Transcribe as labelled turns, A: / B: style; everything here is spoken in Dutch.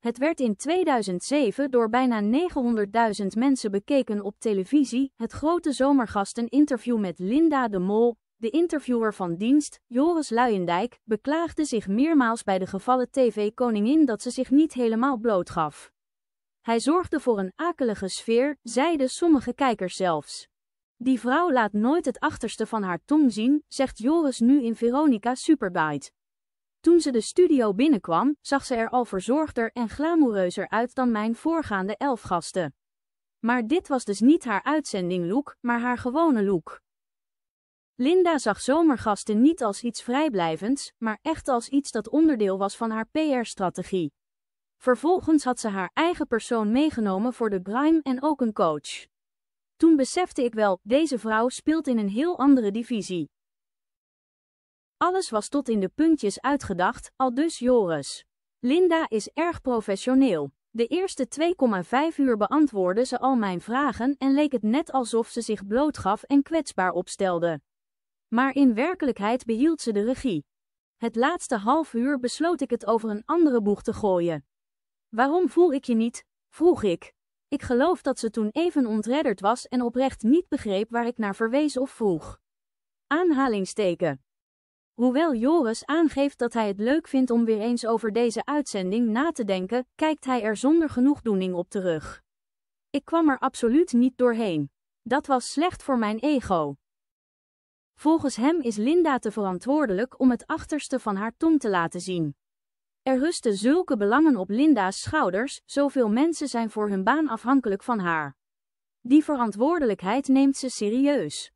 A: Het werd in 2007 door bijna 900.000 mensen bekeken op televisie, het grote zomergasteninterview met Linda de Mol. De interviewer van dienst, Joris Luijendijk, beklaagde zich meermaals bij de gevallen tv-koningin dat ze zich niet helemaal blootgaf. Hij zorgde voor een akelige sfeer, zeiden sommige kijkers zelfs. Die vrouw laat nooit het achterste van haar tong zien, zegt Joris nu in Veronica Superbite. Toen ze de studio binnenkwam, zag ze er al verzorgder en glamoureuzer uit dan mijn voorgaande elf gasten. Maar dit was dus niet haar uitzendinglook, maar haar gewone look. Linda zag zomergasten niet als iets vrijblijvends, maar echt als iets dat onderdeel was van haar PR-strategie. Vervolgens had ze haar eigen persoon meegenomen voor de grime en ook een coach. Toen besefte ik wel, deze vrouw speelt in een heel andere divisie. Alles was tot in de puntjes uitgedacht, al dus Joris. Linda is erg professioneel. De eerste 2,5 uur beantwoordde ze al mijn vragen en leek het net alsof ze zich blootgaf en kwetsbaar opstelde. Maar in werkelijkheid behield ze de regie. Het laatste half uur besloot ik het over een andere boeg te gooien. Waarom voel ik je niet? vroeg ik. Ik geloof dat ze toen even ontredderd was en oprecht niet begreep waar ik naar verwees of vroeg. Aanhalingsteken. Hoewel Joris aangeeft dat hij het leuk vindt om weer eens over deze uitzending na te denken, kijkt hij er zonder genoegdoening op terug. Ik kwam er absoluut niet doorheen. Dat was slecht voor mijn ego. Volgens hem is Linda te verantwoordelijk om het achterste van haar tong te laten zien. Er rusten zulke belangen op Linda's schouders, zoveel mensen zijn voor hun baan afhankelijk van haar. Die verantwoordelijkheid neemt ze serieus.